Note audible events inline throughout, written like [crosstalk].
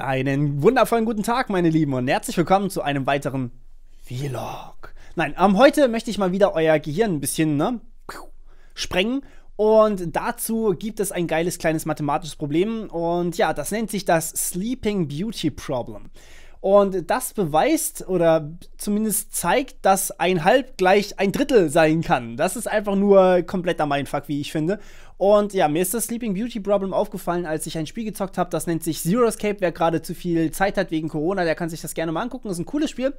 Einen wundervollen guten Tag, meine Lieben, und herzlich willkommen zu einem weiteren Vlog. Nein, ähm, heute möchte ich mal wieder euer Gehirn ein bisschen ne, sprengen. Und dazu gibt es ein geiles kleines mathematisches Problem. Und ja, das nennt sich das Sleeping Beauty Problem. Und das beweist oder zumindest zeigt, dass ein Halb gleich ein Drittel sein kann. Das ist einfach nur kompletter Mindfuck, wie ich finde. Und ja, mir ist das Sleeping Beauty Problem aufgefallen, als ich ein Spiel gezockt habe, das nennt sich Zero Escape. Wer gerade zu viel Zeit hat wegen Corona, der kann sich das gerne mal angucken. Das ist ein cooles Spiel.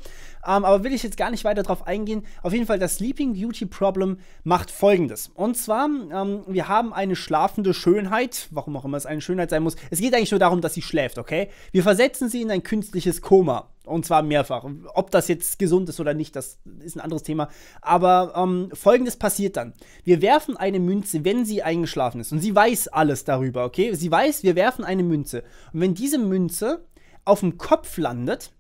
Ähm, aber will ich jetzt gar nicht weiter drauf eingehen. Auf jeden Fall, das Sleeping Beauty Problem macht folgendes. Und zwar, ähm, wir haben eine schlafende Schönheit, warum auch immer es eine Schönheit sein muss. Es geht eigentlich nur darum, dass sie schläft, okay? Wir versetzen sie in ein künstliches Koma. Und zwar mehrfach. Ob das jetzt gesund ist oder nicht, das ist ein anderes Thema. Aber ähm, folgendes passiert dann. Wir werfen eine Münze, wenn sie eingeschlafen ist. Und sie weiß alles darüber, okay? Sie weiß, wir werfen eine Münze. Und wenn diese Münze auf dem Kopf landet,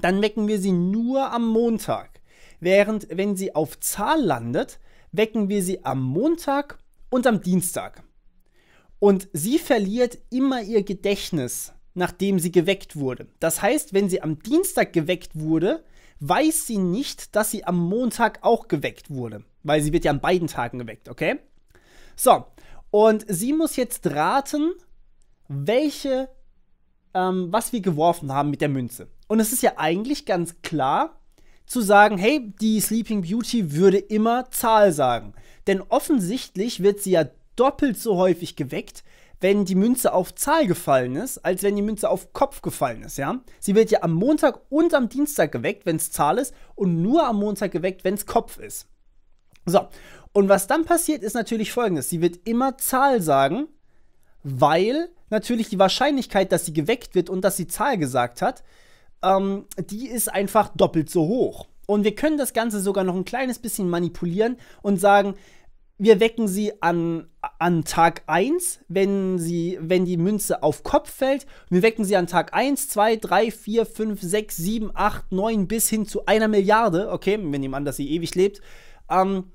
dann wecken wir sie nur am Montag. Während, wenn sie auf Zahl landet, wecken wir sie am Montag und am Dienstag. Und sie verliert immer ihr Gedächtnis nachdem sie geweckt wurde. Das heißt, wenn sie am Dienstag geweckt wurde, weiß sie nicht, dass sie am Montag auch geweckt wurde, weil sie wird ja an beiden Tagen geweckt, okay? So, und sie muss jetzt raten, welche, ähm, was wir geworfen haben mit der Münze. Und es ist ja eigentlich ganz klar zu sagen, hey, die Sleeping Beauty würde immer Zahl sagen. Denn offensichtlich wird sie ja doppelt so häufig geweckt, wenn die Münze auf Zahl gefallen ist, als wenn die Münze auf Kopf gefallen ist, ja? Sie wird ja am Montag und am Dienstag geweckt, wenn es Zahl ist, und nur am Montag geweckt, wenn es Kopf ist. So, und was dann passiert, ist natürlich folgendes. Sie wird immer Zahl sagen, weil natürlich die Wahrscheinlichkeit, dass sie geweckt wird und dass sie Zahl gesagt hat, ähm, die ist einfach doppelt so hoch. Und wir können das Ganze sogar noch ein kleines bisschen manipulieren und sagen, wir wecken sie an an Tag 1, wenn, sie, wenn die Münze auf Kopf fällt. wir wecken sie an Tag 1, 2, 3, 4, 5, 6, 7, 8, 9 bis hin zu einer Milliarde. Okay, wir nehmen an, dass sie ewig lebt. Ähm,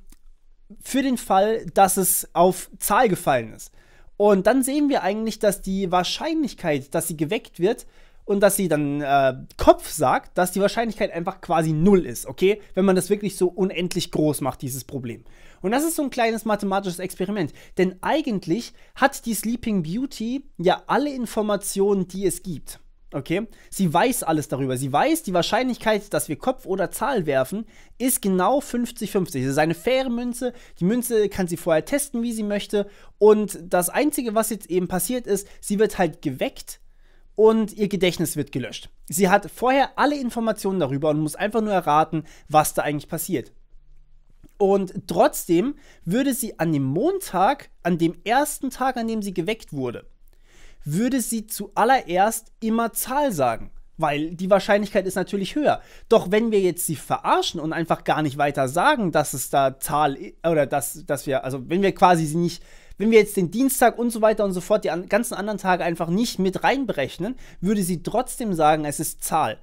für den Fall, dass es auf Zahl gefallen ist. Und dann sehen wir eigentlich, dass die Wahrscheinlichkeit, dass sie geweckt wird, und dass sie dann äh, Kopf sagt, dass die Wahrscheinlichkeit einfach quasi null ist, okay? Wenn man das wirklich so unendlich groß macht, dieses Problem. Und das ist so ein kleines mathematisches Experiment. Denn eigentlich hat die Sleeping Beauty ja alle Informationen, die es gibt. Okay? Sie weiß alles darüber. Sie weiß, die Wahrscheinlichkeit, dass wir Kopf oder Zahl werfen, ist genau 50-50. Das ist eine faire Münze. Die Münze kann sie vorher testen, wie sie möchte. Und das Einzige, was jetzt eben passiert ist, sie wird halt geweckt und ihr Gedächtnis wird gelöscht. Sie hat vorher alle Informationen darüber und muss einfach nur erraten, was da eigentlich passiert. Und trotzdem würde sie an dem Montag, an dem ersten Tag, an dem sie geweckt wurde, würde sie zuallererst immer Zahl sagen, weil die Wahrscheinlichkeit ist natürlich höher. Doch wenn wir jetzt sie verarschen und einfach gar nicht weiter sagen, dass es da Zahl oder dass, dass wir, also wenn wir quasi sie nicht wenn wir jetzt den Dienstag und so weiter und so fort, die an, ganzen anderen Tage einfach nicht mit reinberechnen, würde sie trotzdem sagen, es ist Zahl.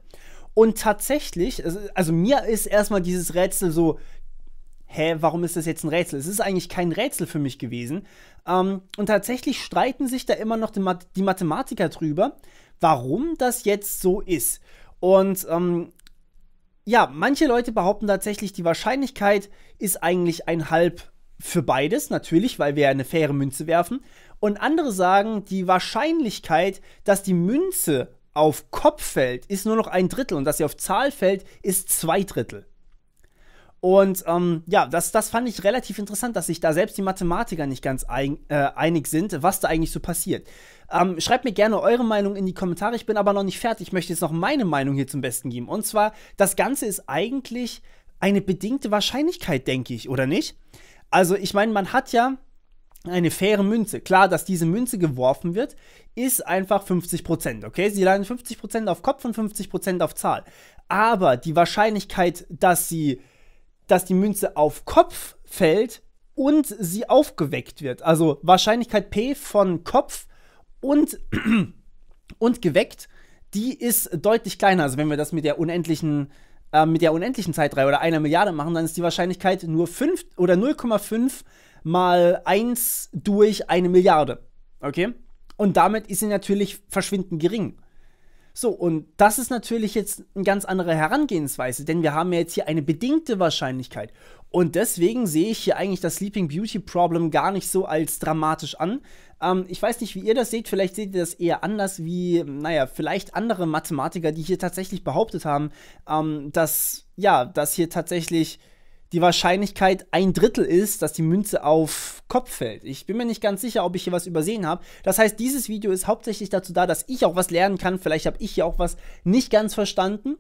Und tatsächlich, also mir ist erstmal dieses Rätsel so, hä, warum ist das jetzt ein Rätsel? Es ist eigentlich kein Rätsel für mich gewesen. Ähm, und tatsächlich streiten sich da immer noch die, Math die, Mathematiker drüber, warum das jetzt so ist. Und ähm, ja, manche Leute behaupten tatsächlich, die Wahrscheinlichkeit ist eigentlich ein halb für beides natürlich, weil wir eine faire Münze werfen. Und andere sagen, die Wahrscheinlichkeit, dass die Münze auf Kopf fällt, ist nur noch ein Drittel und dass sie auf Zahl fällt, ist zwei Drittel. Und ähm, ja, das, das fand ich relativ interessant, dass sich da selbst die Mathematiker nicht ganz ein, äh, einig sind, was da eigentlich so passiert. Ähm, schreibt mir gerne eure Meinung in die Kommentare. Ich bin aber noch nicht fertig. Ich möchte jetzt noch meine Meinung hier zum Besten geben. Und zwar, das Ganze ist eigentlich eine bedingte Wahrscheinlichkeit, denke ich, oder nicht? Also ich meine, man hat ja eine faire Münze. Klar, dass diese Münze geworfen wird, ist einfach 50%. Okay, sie laden 50% auf Kopf und 50% auf Zahl. Aber die Wahrscheinlichkeit, dass sie, dass die Münze auf Kopf fällt und sie aufgeweckt wird, also Wahrscheinlichkeit P von Kopf und, [clears throat] und geweckt, die ist deutlich kleiner. Also wenn wir das mit der unendlichen äh, mit der unendlichen Zeitreihe oder einer Milliarde machen, dann ist die Wahrscheinlichkeit nur 5 oder 0,5 mal 1 durch eine Milliarde. Okay? Und damit ist sie natürlich verschwindend gering. So, und das ist natürlich jetzt eine ganz andere Herangehensweise, denn wir haben ja jetzt hier eine bedingte Wahrscheinlichkeit. Und deswegen sehe ich hier eigentlich das Sleeping Beauty Problem gar nicht so als dramatisch an. Ähm, ich weiß nicht, wie ihr das seht, vielleicht seht ihr das eher anders wie, naja, vielleicht andere Mathematiker, die hier tatsächlich behauptet haben, ähm, dass, ja, dass hier tatsächlich die Wahrscheinlichkeit ein Drittel ist, dass die Münze auf Kopf fällt. Ich bin mir nicht ganz sicher, ob ich hier was übersehen habe. Das heißt, dieses Video ist hauptsächlich dazu da, dass ich auch was lernen kann. Vielleicht habe ich hier auch was nicht ganz verstanden.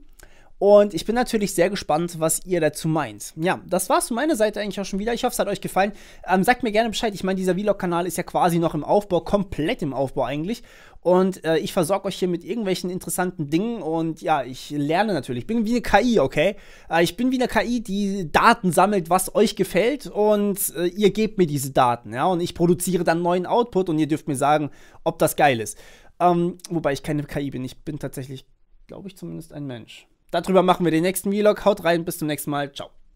Und ich bin natürlich sehr gespannt, was ihr dazu meint. Ja, das war's von meiner Seite eigentlich auch schon wieder. Ich hoffe, es hat euch gefallen. Ähm, sagt mir gerne Bescheid. Ich meine, dieser Vlog-Kanal ist ja quasi noch im Aufbau, komplett im Aufbau eigentlich. Und äh, ich versorge euch hier mit irgendwelchen interessanten Dingen. Und ja, ich lerne natürlich. Ich bin wie eine KI, okay? Äh, ich bin wie eine KI, die Daten sammelt, was euch gefällt. Und äh, ihr gebt mir diese Daten, ja? Und ich produziere dann neuen Output und ihr dürft mir sagen, ob das geil ist. Ähm, wobei ich keine KI bin. Ich bin tatsächlich, glaube ich, zumindest ein Mensch. Darüber machen wir den nächsten Vlog. Haut rein, bis zum nächsten Mal. Ciao.